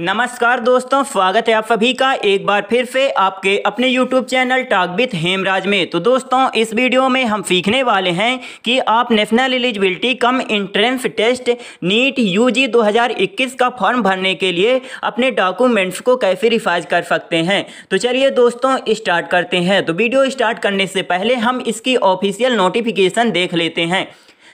नमस्कार दोस्तों स्वागत है आप सभी का एक बार फिर से आपके अपने YouTube channel talk with Hemraj में तो दोस्तों इस वीडियो में हम सीखने वाले हैं कि आप national eligibility cum entrance test NEET UG 2021 का फॉर्म भरने के लिए अपने डॉक्यूमेंट्स को कैसे रिफाइज कर सकते हैं तो चलिए दोस्तों स्टार्ट करते हैं तो वीडियो स्टार्ट करने से पहले हम इसकी ऑफिशियल नोटिफिकेशन देख लेते हैं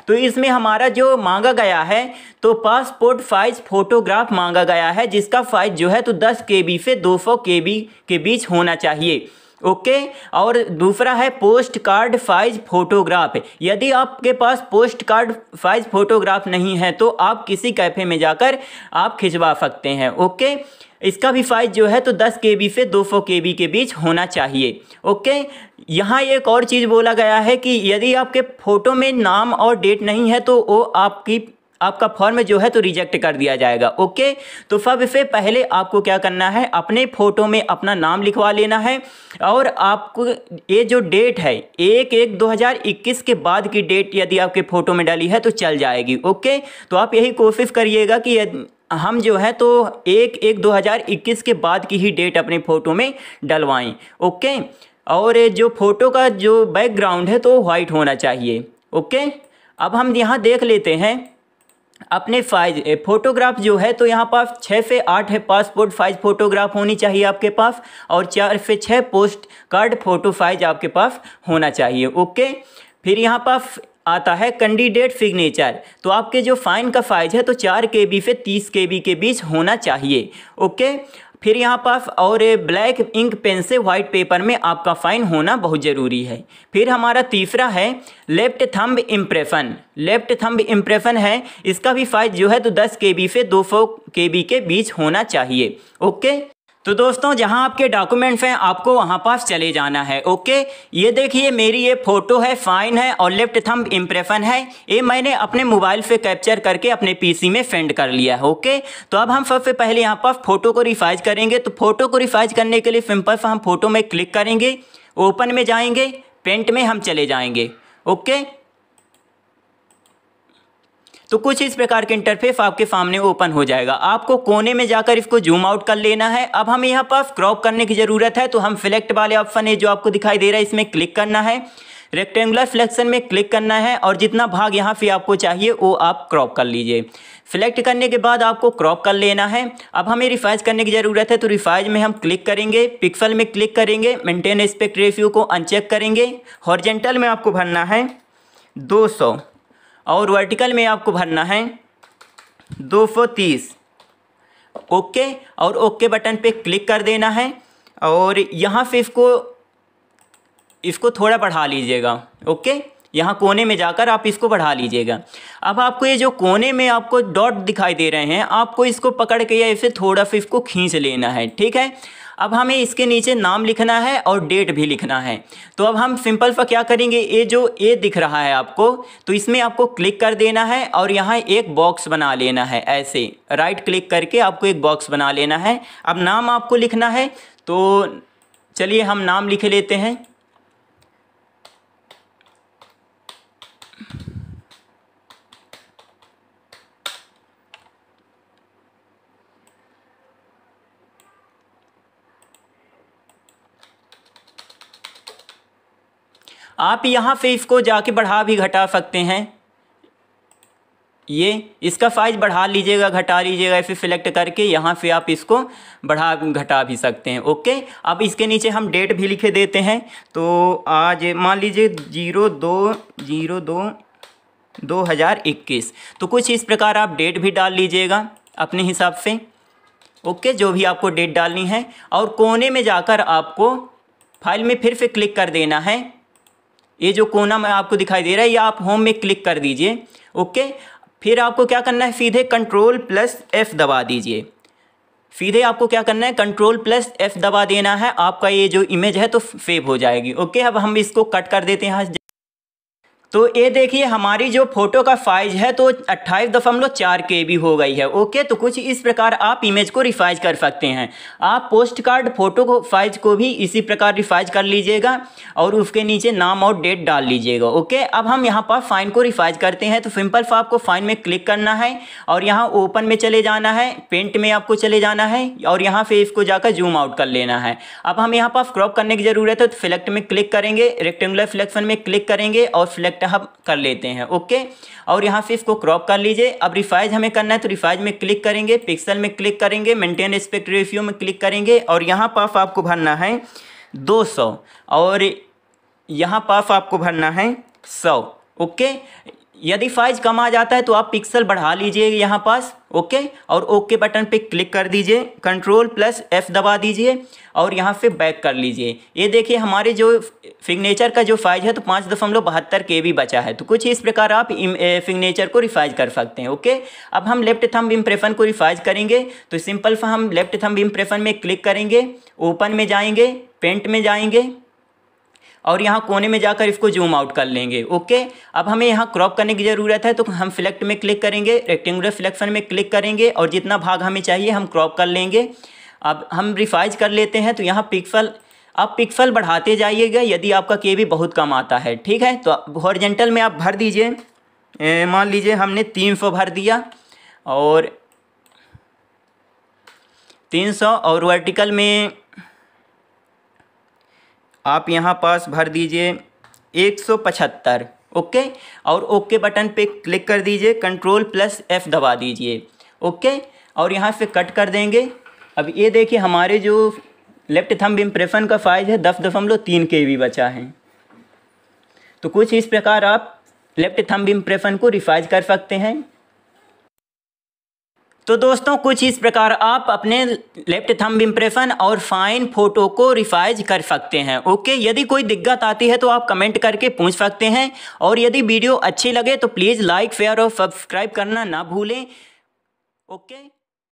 तो इसमें हमारा जो मांगा गया है तो पासपोर्ट साइज फोटोग्राफ मांगा गया है जिसका साइज जो है तो दस के बी से दो सौ के बी के बीच होना चाहिए ओके और दूसरा है पोस्ट कार्ड साइज फोटोग्राफ यदि आपके पास पोस्ट कार्ड साइज फोटोग्राफ नहीं है तो आप किसी कैफ़े में जाकर आप खिंचवा सकते हैं ओके इसका भी साइज जो है तो 10 के से 200 के के बीच होना चाहिए ओके यहाँ एक और चीज़ बोला गया है कि यदि आपके फ़ोटो में नाम और डेट नहीं है तो वो आपकी आपका फॉर्म जो है तो रिजेक्ट कर दिया जाएगा ओके तो सब से पहले आपको क्या करना है अपने फ़ोटो में अपना नाम लिखवा लेना है और आपको ये जो डेट है एक एक 2021 के बाद की डेट यदि आपके फ़ोटो में डाली है तो चल जाएगी ओके तो आप यही कोशिश करिएगा कि हम जो है तो एक एक 2021 के बाद की ही डेट अपने फ़ोटो में डलवाएं ओके और जो फ़ोटो का जो बैकग्राउंड है तो वाइट होना चाहिए ओके अब हम यहाँ देख लेते हैं अपने फाइज फोटोग्राफ जो है तो यहाँ पास छः से आठ है पासपोर्ट फाइज फोटोग्राफ होनी चाहिए आपके पास और चार से छः पोस्ट कार्ड फोटो फाइज आपके पास होना चाहिए ओके फिर यहाँ पास आता है कैंडिडेट सिग्नेचर तो आपके जो फाइन का फाइज है तो चार के बी से तीस के बी के बीच होना चाहिए ओके फिर यहाँ पास और ब्लैक इंक पेन से वाइट पेपर में आपका फाइन होना बहुत ज़रूरी है फिर हमारा तीसरा है left thumb impression left thumb impression है इसका भी फाइज जो है तो दस के से दो सौ के के बीच होना चाहिए ओके तो दोस्तों जहां आपके डॉक्यूमेंट्स हैं आपको वहां पास चले जाना है ओके ये देखिए मेरी ये फ़ोटो है फाइन है और लेफ्ट थंब इम्प्रेशन है ये मैंने अपने मोबाइल से कैप्चर करके अपने पीसी में सेंड कर लिया है ओके तो अब हम सबसे पहले यहाँ पर फ़ोटो को रिफाइज करेंगे तो फ़ोटो को रिफाइज करने के लिए सिंपल से हम फोटो में क्लिक करेंगे ओपन में जाएंगे पेंट में हम चले जाएंगे ओके तो कुछ इस प्रकार के इंटरफेस आपके सामने ओपन हो जाएगा आपको कोने में जाकर इसको जूम आउट कर लेना है अब हमें यहाँ पास क्रॉप करने की ज़रूरत है तो हम सिलेक्ट वाले ऑप्शन है जो आपको दिखाई दे रहा है इसमें क्लिक करना है रेक्टेंगुलर सिलेक्शन में क्लिक करना है और जितना भाग यहाँ पे आपको चाहिए वो आप क्रॉप कर लीजिए सिलेक्ट करने के बाद आपको क्रॉप कर लेना है अब हमें रिफाइज करने की ज़रूरत है तो रिफाइज में हम क्लिक करेंगे पिक्सल में क्लिक करेंगे मेंटेन एस्पेक्ट रेशियो को अनचेक करेंगे हॉर्जेंटल में आपको भरना है 200 और वर्टिकल में आपको भरना है दो सौ तीस ओके और ओके बटन पे क्लिक कर देना है और यहाँ से इसको इसको थोड़ा बढ़ा लीजिएगा ओके यहाँ कोने में जाकर आप इसको बढ़ा लीजिएगा अब आपको ये जो कोने में आपको डॉट दिखाई दे रहे हैं आपको इसको पकड़ के या इसे थोड़ा सा इसको खींच लेना है ठीक है अब हमें इसके नीचे नाम लिखना है और डेट भी लिखना है तो अब हम सिंपल पर क्या करेंगे ये जो ए दिख रहा है आपको तो इसमें आपको क्लिक कर देना है और यहाँ एक बॉक्स बना लेना है ऐसे राइट क्लिक करके आपको एक बॉक्स बना लेना है अब नाम आपको लिखना है तो चलिए हम नाम लिख लेते हैं आप यहाँ से इसको जाके बढ़ा भी घटा सकते हैं ये इसका साइज बढ़ा लीजिएगा घटा लीजिएगा इसे सिलेक्ट करके यहाँ से आप इसको बढ़ा घटा भी सकते हैं ओके अब इसके नीचे हम डेट भी लिखे देते हैं तो आज मान लीजिए जीरो दो जीरो दो दो हज़ार इक्कीस तो कुछ इस प्रकार आप डेट भी डाल लीजिएगा अपने हिसाब से ओके जो भी आपको डेट डालनी है और कोने में जाकर आपको फाइल में फिर से क्लिक कर देना है ये जो कोना में आपको दिखाई दे रहा है ये आप होम में क्लिक कर दीजिए ओके फिर आपको क्या करना है सीधे कंट्रोल प्लस एफ़ दबा दीजिए सीधे आपको क्या करना है कंट्रोल प्लस एफ़ दबा देना है आपका ये जो इमेज है तो सेव हो जाएगी ओके अब हम इसको कट कर देते हैं तो ये देखिए हमारी जो फोटो का फाइज है तो अट्ठाईस दशमलव चार के बी हो गई है ओके तो कुछ इस प्रकार आप इमेज को रिफाइज कर सकते हैं आप पोस्ट कार्ड फोटो को फाइज को भी इसी प्रकार रिफाइज कर लीजिएगा और उसके नीचे नाम और डेट डाल लीजिएगा ओके अब हम यहाँ पर फाइन को रिफाइज करते हैं तो सिंपल सा आपको फाइन में क्लिक करना है और यहाँ ओपन में चले जाना है पेंट में आपको चले जाना है और यहाँ से इसको जाकर जूम आउट कर लेना है अब हम यहाँ पर क्रॉप करने की ज़रूरत है तो सिलेक्ट में क्लिक करेंगे रेक्टेंगुलर सिलेक्शन में क्लिक करेंगे और फ्लेक्ट सेलेक्ट हम कर लेते हैं ओके और यहाँ से इसको क्रॉप कर लीजिए अब रिफाइज हमें करना है तो रिफाइज में क्लिक करेंगे पिक्सल में क्लिक करेंगे मेंटेन रिस्पेक्ट रेशियो में क्लिक करेंगे और यहाँ पाफ आपको भरना है दो सौ और यहाँ पाफ आपको भरना है सौ ओके यदि फ़ाइज कम आ जाता है तो आप पिक्सल बढ़ा लीजिए यहाँ पास ओके और ओके बटन पे क्लिक कर दीजिए कंट्रोल प्लस एफ़ दबा दीजिए और यहाँ से बैक कर लीजिए ये देखिए हमारे जो फिग्नेचर का जो फ़ाइज है तो पाँच दशमलव बहत्तर के भी बचा है तो कुछ इस प्रकार आप फिग्नेचर को रिफाइज कर सकते हैं ओके अब हम लेफ्ट थम इम्प्रेशन को रिफाइज करेंगे तो सिंपल हम लेफ्ट थम इम्प्रेशन में क्लिक करेंगे ओपन में जाएंगे पेंट में जाएंगे और यहाँ कोने में जाकर इसको जूम आउट कर लेंगे ओके अब हमें यहाँ क्रॉप करने की ज़रूरत है तो हम सिलेक्ट में क्लिक करेंगे रेक्टेंगुलर सिलेक्शन में क्लिक करेंगे और जितना भाग हमें चाहिए हम क्रॉप कर लेंगे अब हम रिफाइज कर लेते हैं तो यहाँ पिक्सल आप पिक्सल बढ़ाते जाइएगा यदि आपका के भी बहुत कम आता है ठीक है तो हॉर्जेंटल में आप भर दीजिए मान लीजिए हमने तीन सौ भर दिया और तीन सौ और वर्टिकल में आप यहाँ पास भर दीजिए एक सौ पचहत्तर ओके और ओके बटन पे क्लिक कर दीजिए कंट्रोल प्लस एफ़ दबा दीजिए ओके और यहाँ से कट कर देंगे अब ये देखिए हमारे जो लेफ्ट थंब इम्प्रेशन का फाइज है दस दशमलव तीन के भी बचा है तो कुछ इस प्रकार आप लेफ्ट थंब इम्प्रेशन को रिफाइज कर सकते हैं तो दोस्तों कुछ इस प्रकार आप अपने लेफ्ट थंब इम्प्रेशन और फाइन फोटो को रिफाइज कर सकते हैं ओके यदि कोई दिक्कत आती है तो आप कमेंट करके पूछ सकते हैं और यदि वीडियो अच्छी लगे तो प्लीज़ लाइक शेयर और सब्सक्राइब करना ना भूलें ओके